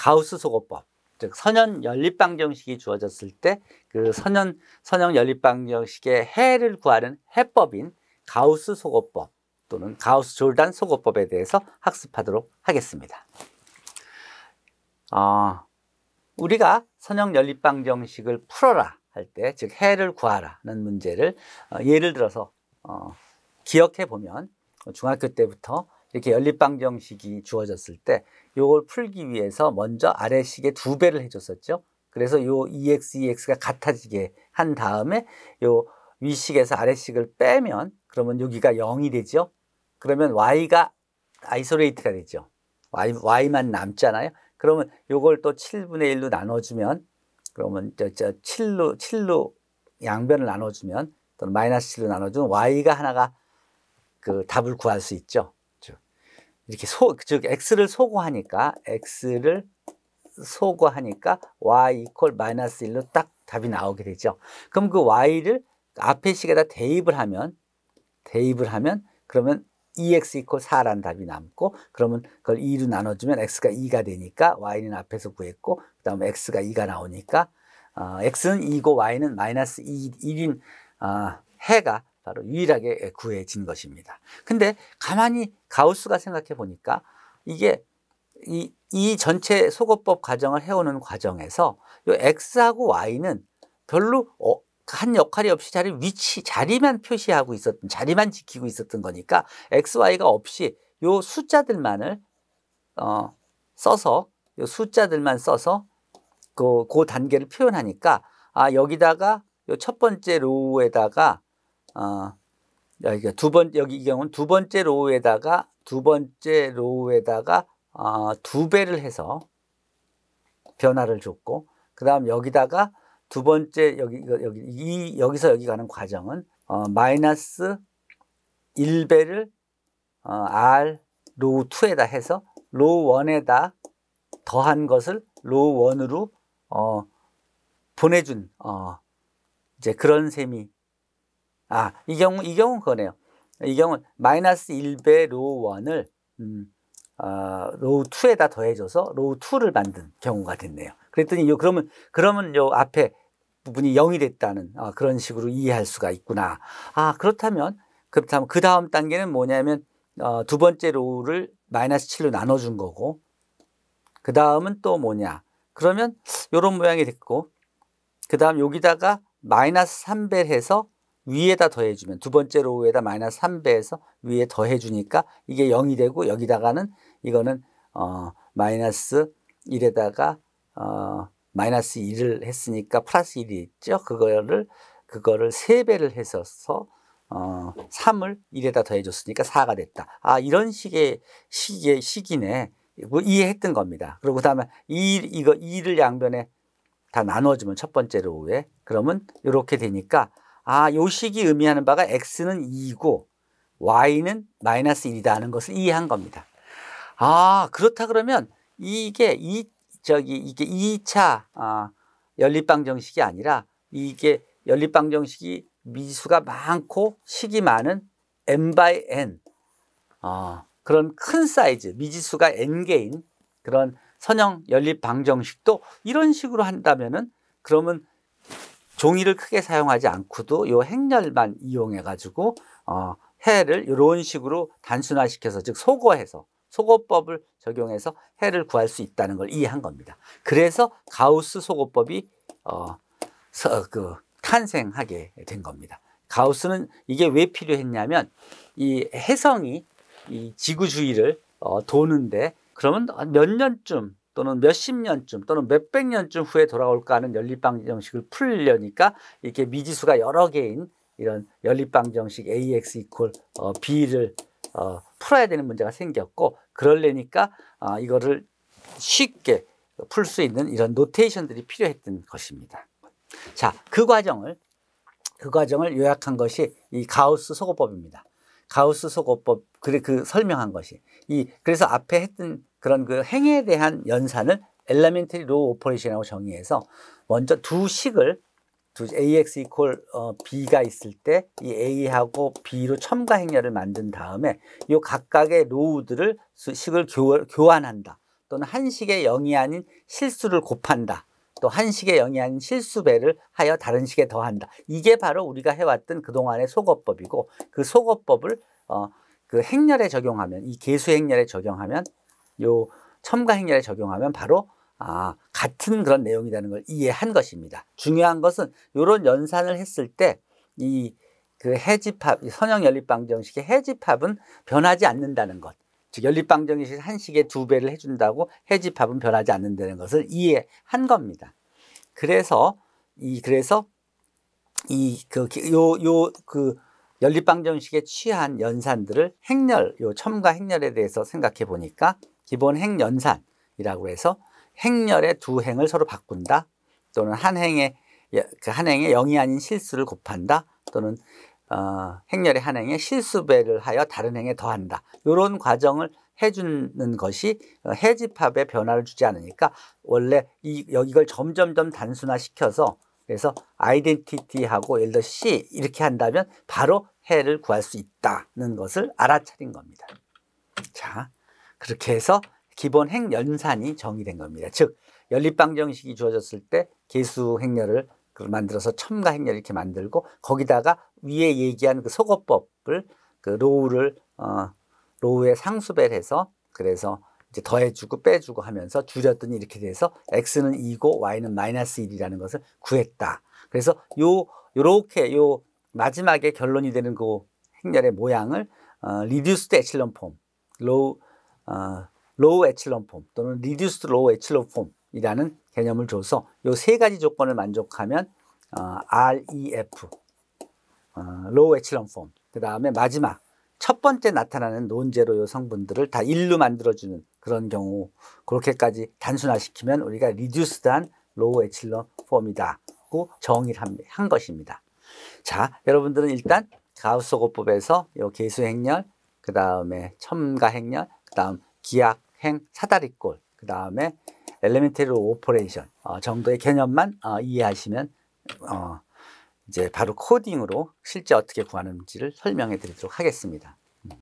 가우스 소거법 즉 선연 연립 방정식이 주어졌을 때 그 선연 선형 연립 방정식의 해를 구하는 해법인 가우스 소거법 또는 가우스 졸단 소거법에 대해서 학습하도록 하겠습니다. 어, 우리가 선형 연립 방정식을 풀어라 할때즉 해를 구하라는 문제를 어, 예를 들어서 어, 기억해 보면 중학교 때부터 이렇게 연립방정식이 주어졌을 때이걸 풀기 위해서 먼저 아래식의 두 배를 해줬었죠. 그래서 요 EX, EX가 같아지게 한 다음에 요 위식에서 아래식을 빼면 그러면 여기가 0이 되죠. 그러면 Y가 아이소레이트가 되죠. Y, Y만 남잖아요. 그러면 요걸 또 7분의 1로 나눠주면 그러면 저, 저 7로, 7로 양변을 나눠주면 또는 마이너스 7로 나눠주면 Y가 하나가 그 답을 구할 수 있죠. 이렇게 소, 즉 x를 소거하니까 x를 소거하니까 y 이퀄 마이너스 1로 딱 답이 나오게 되죠. 그럼 그 y를 앞에 식에다 대입을 하면 대입을 하면 그러면 2x 이퀄 4라는 답이 남고 그러면 그걸 2로 나눠주면 x가 2가 되니까 y는 앞에서 구했고 그 다음에 x가 2가 나오니까 어, x는 2고 y는 마이너스 2, 1인 어, 해가 바로 유일하게 구해진 것입니다. 근데 가만히 가우스가 생각해 보니까 이게 이, 이 전체 소거법 과정을 해오는 과정에서 요 X하고 Y는 별로 어, 한 역할이 없이 자리 위치 자리만 표시하고 있었던 자리만 지키고 있었던 거니까 X, Y가 없이 요 숫자들만을 어, 써서 요 숫자들만 써서 그, 그 단계를 표현하니까 아 여기다가 요 첫 번째 로우에다가 어, 아, 여기가 두 번, 여기 이 경우는 두 번째 로우에다가, 두 번째 로우에다가, 어, 두 배를 해서 변화를 줬고, 그 다음 여기다가 두 번째, 여기, 여기, 이, 여기서 여기 가는 과정은, 어, 마이너스 1배를, 어, R 로우 2에다 해서, 로우 1에다 더한 것을 로우 1으로, 어, 보내준, 어, 이제 그런 셈이 아, 이 경우, 이 경우는 그거네요. 이 경우는 마이너스 1배 로우 1을, 음, 어, 로우 2에다 더해줘서 로우 2를 만든 경우가 됐네요. 그랬더니 요, 그러면, 그러면 요 앞에 부분이 0이 됐다는 어, 그런 식으로 이해할 수가 있구나. 아, 그렇다면, 그렇다면 그 다음 단계는 뭐냐면, 어, 두 번째 로우를 마이너스 7로 나눠준 거고, 그 다음은 또 뭐냐. 그러면 요런 모양이 됐고, 그 다음 여기다가 마이너스 3배 해서 위에다 더해주면 두 번째 로우에다 마이너스 3배에서 위에 더해주니까 이게 0이 되고 여기다가는 이거는 어, 마이너스 1에다가 어, 마이너스 1을 했으니까 플러스 1이 있죠. 그거를 그거를 3배를 해서서 어, 3을 1에다 더해줬으니까 4가 됐다. 아 이런 식의 식의 식이네. 뭐 이해했던 겁니다. 그리고 그 다음에 2, 이거 2를 양변에 다 나눠주면 첫 번째 로우에 그러면 이렇게 되니까 아, 요식이 의미하는 바가 x는 2이고 y는 마이너스 1이다 하는 것을 이해한 겁니다. 아, 그렇다 그러면 이게 이 저기 이게 2차 아, 연립방 정식이 아니라 이게 연립방 정식이 미수가 많고 식이 많은 n by n 아, 그런 큰 사이즈 미지수가 n개인 그런 선형 연립 방정식도 이런 식으로 한다면은 그러면 종이를 크게 사용하지 않고도 요 행렬만 이용해 가지고 어, 해를 이런 식으로 단순화시켜서 즉 소거해서 소거법을 적용해서 해를 구할 수 있다는 걸 이해한 겁니다. 그래서 가우스 소거법이 어, 그 탄생하게 된 겁니다. 가우스는 이게 왜 필요했냐면 이 해성이 이 지구 주위를 어, 도는데 그러면 몇 년쯤 또는 몇십 년쯤 또는 몇백 년쯤 후에 돌아올까 하는 연립방 정식을 풀려니까 이렇게 미지수가 여러 개인 이런 연립방 정식 AX equal 어, B를 어, 풀어야 되는 문제가 생겼고 그럴래니까 어, 아, 이거를 쉽게 풀 수 있는 이런 노테이션들이 필요했던 것입니다. 자, 그 과정을 그 과정을 요약한 것이 이 가우스 소거법입니다. 가우스 소거법 그, 그 설명한 것이 이 그래서 앞에 했던 그런 그 행에 대한 연산을 엘라멘트리 로우 오퍼레이션이라고 정의해서 먼저 두 식을 두 ax 이퀄 어, b가 있을 때 이 a하고 b로 첨가 행렬을 만든 다음에 이 각각의 로우들을 식을 교, 교환한다 또는 한 식의 영이 아닌 실수를 곱한다 또한식에 영이한 실수배를 하여 다른 식에 더한다. 이게 바로 우리가 해왔던 그동안의 소거법이고 그 소거법을 어, 그 행렬에 적용하면 이 계수 행렬에 적용하면 요 첨가 행렬에 적용하면 바로 아, 같은 그런 내용이라는 걸 이해한 것입니다. 중요한 것은 요런 연산을 했을 때 이 그 해집합, 선형연립방정식의 해집합은 변하지 않는다는 것. 즉 연립방정식 한식의 두 배를 해준다고 해지합은 변하지 않는다는 것을 이해한 겁니다. 그래서 이 그래서 이 그 요 요그 그 연립방정식에 취한 연산들을 행렬 요 첨과 행렬에 대해서 생각해 보니까 기본 행연산이라고 해서 행렬의 두 행을 서로 바꾼다 또는 한 행의 그한 행의 영이 아닌 실수를 곱한다 또는 어, 행렬의 한 행에 실수배를 하여 다른 행에 더한다. 이런 과정을 해주는 것이 어, 해집합의 변화를 주지 않으니까 원래 이, 이걸 점점점 단순화시켜서 그래서 아이덴티티하고 예를 들어 C 이렇게 한다면 바로 해를 구할 수 있다는 것을 알아차린 겁니다. 자, 그렇게 해서 기본 행연산이 정의된 겁니다. 즉, 연립방정식이 주어졌을 때 계수 행렬을 그 만들어서 첨가 행렬 이렇게 만들고 거기다가 위에 얘기한 그속거법을그 로우를 어, 로우에 상수배를 해서 그래서 이제 더해주고 빼주고 하면서 줄였더니 이렇게 돼서 x는 2고 y는 마이너스 1이라는 것을 구했다. 그래서 요 요렇게 요 마지막에 결론이 되는 그 행렬의 모양을 어, reduced echelon form, low 어, low echelon form 또는 reduced low echelon form이라는 개념을 줘서 요 세 가지 조건을 만족하면 어, REF 아, 로우 에칠런 폼. 그 다음에 마지막 첫 번째 나타나는 논제로 요 성분들을 다 일로 만들어주는 그런 경우 그렇게까지 단순화시키면 우리가 리듀스단 로우 에칠런 폼이다고 정의를 한 것입니다. 자, 여러분들은 일단 가우소고법에서 요 계수행렬, 그 다음에 첨가행렬, 그 다음 기약행 사다리꼴, 그 다음에 엘레멘테리 오퍼레이션 어, 정도의 개념만 어, 이해하시면 어, 이제 바로 코딩으로 실제 어떻게 구하는지를 설명해 드리도록 하겠습니다.